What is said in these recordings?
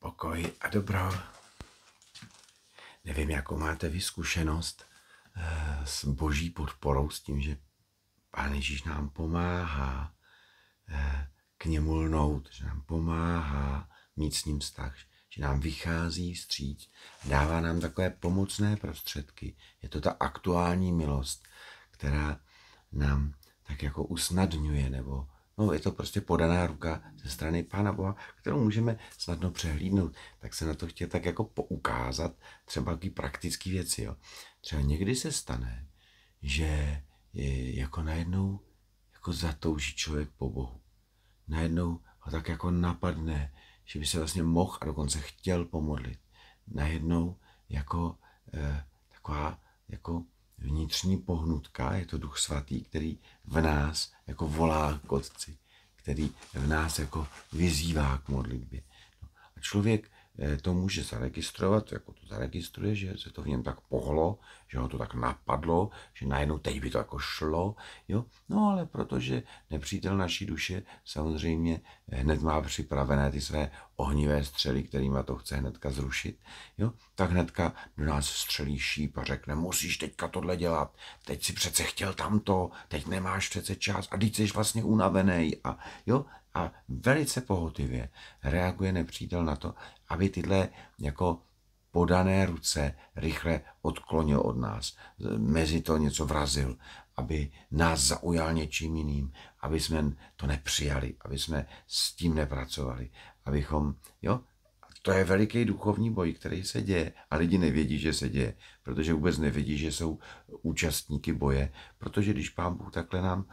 pokoj a dobro. Nevím, jakou máte vy zkušenost eh, s boží podporou, s tím, že Pán Ježíš nám pomáhá eh, k němu lnout, že nám pomáhá mít s ním vztah, že nám vychází vstříc, dává nám takové pomocné prostředky. Je to ta aktuální milost, která nám tak jako usnadňuje nebo No, je to prostě podaná ruka ze strany Pána Boha, kterou můžeme snadno přehlídnout. Tak se na to chtěl tak jako poukázat třeba jaký praktické věci. Jo. Třeba někdy se stane, že je jako najednou jako zatouží člověk po Bohu. Najednou ho tak jako napadne, že by se vlastně mohl a dokonce chtěl pomodlit. Najednou jako eh, taková jako vnitřní pohnutka, je to duch svatý, který v nás jako volá k otci, který v nás jako vyzývá k modlitbě. No, a člověk Eh, to může zaregistrovat, jako to zaregistruje, že se to v něm tak pohlo, že ho to tak napadlo, že najednou teď by to jako šlo, jo? no ale protože nepřítel naší duše samozřejmě eh, hned má připravené ty své ohnivé střely, kterými to chce hnedka zrušit, jo? tak hnedka do nás střelí šíp a řekne, musíš teďka tohle dělat, teď si přece chtěl tamto, teď nemáš přece čas a teď jsi vlastně unavený a jo, a velice pohotivě reaguje nepřítel na to, aby tyhle jako podané ruce rychle odklonil od nás, mezi to něco vrazil, aby nás zaujal něčím jiným, aby jsme to nepřijali, aby jsme s tím nepracovali, abychom, jo, to je veliký duchovní boj, který se děje a lidi nevědí, že se děje, protože vůbec nevědí, že jsou účastníky boje, protože když pán Bůh takhle nám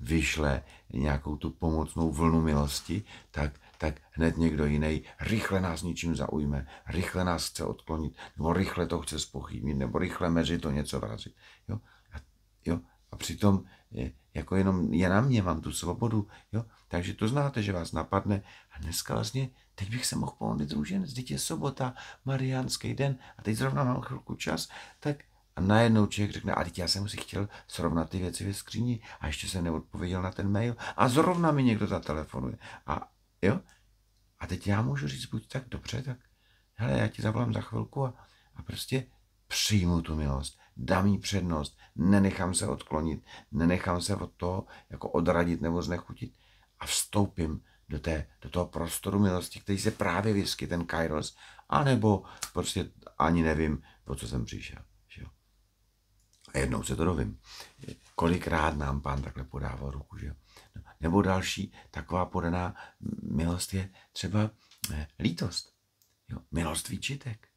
vyšle nějakou tu pomocnou vlnu milosti, tak tak hned někdo jiný rychle nás ničím zaujme, rychle nás chce odklonit, nebo rychle to chce spochybnit, nebo rychle mezi to něco vrazit. Jo? A, jo? A přitom je, jako jenom je na mě, mám tu svobodu. Jo? Takže to znáte, že vás napadne a dneska vlastně teď bych se mohl pomodlit růžen, teď je sobota, mariánský den a teď zrovna mám chvilku čas, tak a najednou člověk řekne, teď já jsem si chtěl srovnat ty věci ve skříni a ještě jsem neodpověděl na ten mail a zrovna mi někdo zatelefonuje. A jo, a teď já můžu říct, buď tak dobře, tak hele, já ti zavolám za chvilku a, a prostě přijmu tu milost, dám jí přednost, nenechám se odklonit, nenechám se od toho jako odradit nebo znechutit a vstoupím do, té, do toho prostoru milosti, který se právě vysky, ten kairos, anebo prostě ani nevím, po co jsem přišel. Že jo? A jednou se to dovím. Kolikrát nám pán takhle podával ruku, že jo? No, nebo další taková podaná milost je třeba ne, eh, lítost. Jo? Milost výčitek.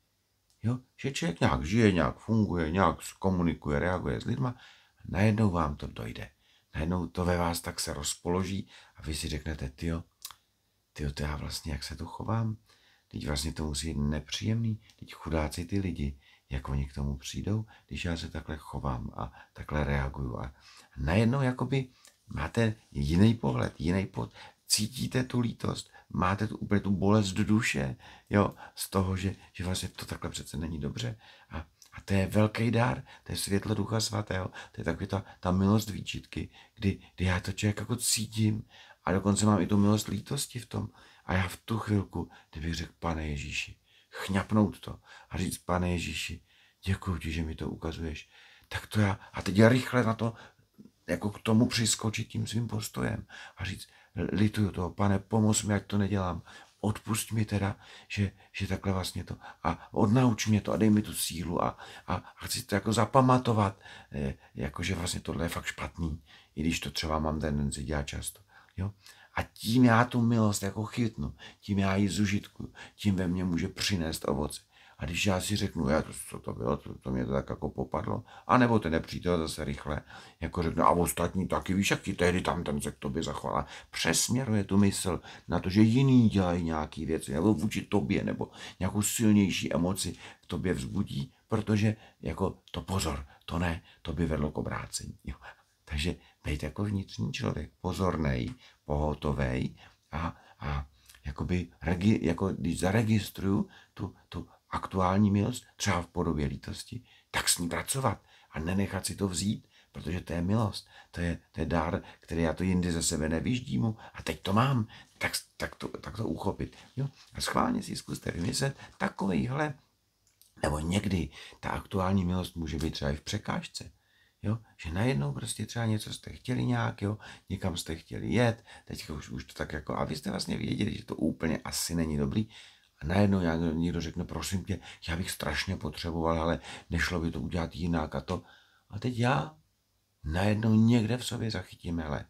Jo? Že člověk nějak žije, nějak funguje, nějak komunikuje, reaguje s lidma, najednou vám to dojde. Najednou to ve vás tak se rozpoloží a vy si řeknete, tyjo, ty to já vlastně, jak se tu chovám, teď vlastně to musí být nepříjemný, teď chudáci ty lidi, jak oni k tomu přijdou, když já se takhle chovám a takhle reaguju. A najednou jakoby máte jiný pohled, jiný pod, cítíte tu lítost, máte tu úplně tu bolest do duše, jo, z toho, že, že vlastně to takhle přece není dobře. A, a to je velký dár, to je světlo Ducha Svatého, to je takový ta, ta milost výčitky, kdy, kdy já to člověk jako cítím a dokonce mám i tu milost lítosti v tom. A já v tu chvilku, kdybych řekl, pane Ježíši, chňapnout to a říct, pane Ježíši, děkuji ti, že mi to ukazuješ. Tak to já, a teď já rychle na to, jako k tomu přiskočit tím svým postojem a říct, lituju toho, pane, pomoz mi, ať to nedělám. Odpust mi teda, že, že takhle vlastně to a odnauč mě to a dej mi tu sílu a, a, a chci to jako zapamatovat, eh, jako že vlastně tohle je fakt špatný, i když to třeba mám tendenci dělat často. Jo? A tím já tu milost jako chytnu, tím já ji zužitkuju, tím ve mně může přinést ovoce. A když já si řeknu, já to, co to bylo, to, to mě to tak jako popadlo, a nebo ten nepřítel zase rychle, jako řekne, a ostatní taky, víš, jak ti tehdy tam ten se k tobě zachovala, přesměruje tu mysl na to, že jiný dělají nějaký věc, nebo vůči tobě, nebo nějakou silnější emoci v tobě vzbudí, protože jako to pozor, to ne, to by vedlo k obrácení. Jo. Takže být jako vnitřní člověk, pozorný, pohotový a, a jakoby, regi, jako když zaregistruju tu, tu aktuální milost, třeba v podobě lítosti, tak s ní pracovat a nenechat si to vzít, protože to je milost, to je, to je dar, který já to jindy ze sebe nevyždím a teď to mám, tak, tak, to, tak to uchopit. Jo? A schválně si zkuste vymyslet takovýhle, nebo někdy ta aktuální milost může být třeba i v překážce. Jo? Že najednou prostě třeba něco jste chtěli nějak, jo? někam jste chtěli jet, teďka už, už to tak jako, a vy jste vlastně věděli, že to úplně asi není dobrý, a najednou někdo, někdo řekne, prosím tě, já bych strašně potřeboval, ale nešlo by to udělat jinak a to. A teď já najednou někde v sobě zachytím, ale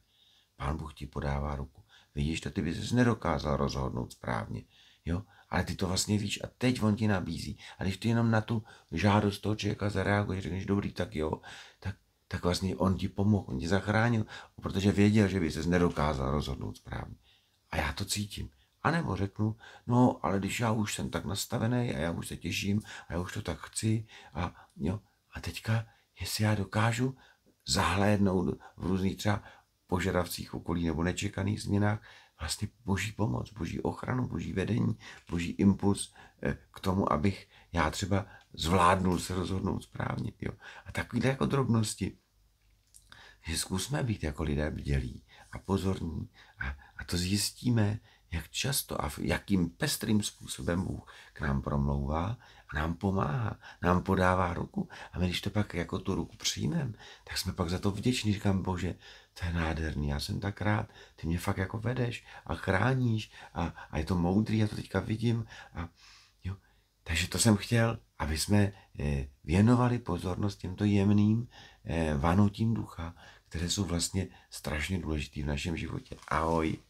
pán Bůh ti podává ruku. Vidíš, to ty bys nedokázal rozhodnout správně. Jo? ale ty to vlastně víš a teď on ti nabízí. A když ty jenom na tu žádost toho člověka zareaguješ, řekneš dobrý, tak jo, tak, tak vlastně on ti pomohl, on ti zachránil, protože věděl, že by se nedokázal rozhodnout správně. A já to cítím. A nebo řeknu, no, ale když já už jsem tak nastavený a já už se těším a já už to tak chci a jo, a teďka, jestli já dokážu zahlédnout v různých třeba požadavcích okolí nebo nečekaných změnách, vlastně boží pomoc, boží ochranu, boží vedení, boží impuls eh, k tomu, abych já třeba zvládnul se rozhodnout správně. Jo. A takovýhle jako drobnosti, že zkusme být jako lidé bdělí a pozorní a, a to zjistíme, jak často a jakým pestrým způsobem Bůh k nám promlouvá a nám pomáhá, nám podává ruku. A my, když to pak jako tu ruku přijmeme, tak jsme pak za to vděční. Říkám, Bože, to je nádherný, já jsem tak rád, ty mě fakt jako vedeš a chráníš a, a je to moudrý, já to teďka vidím. A, jo. Takže to jsem chtěl, aby jsme eh, věnovali pozornost těmto jemným eh, vanutím ducha, které jsou vlastně strašně důležité v našem životě. Ahoj!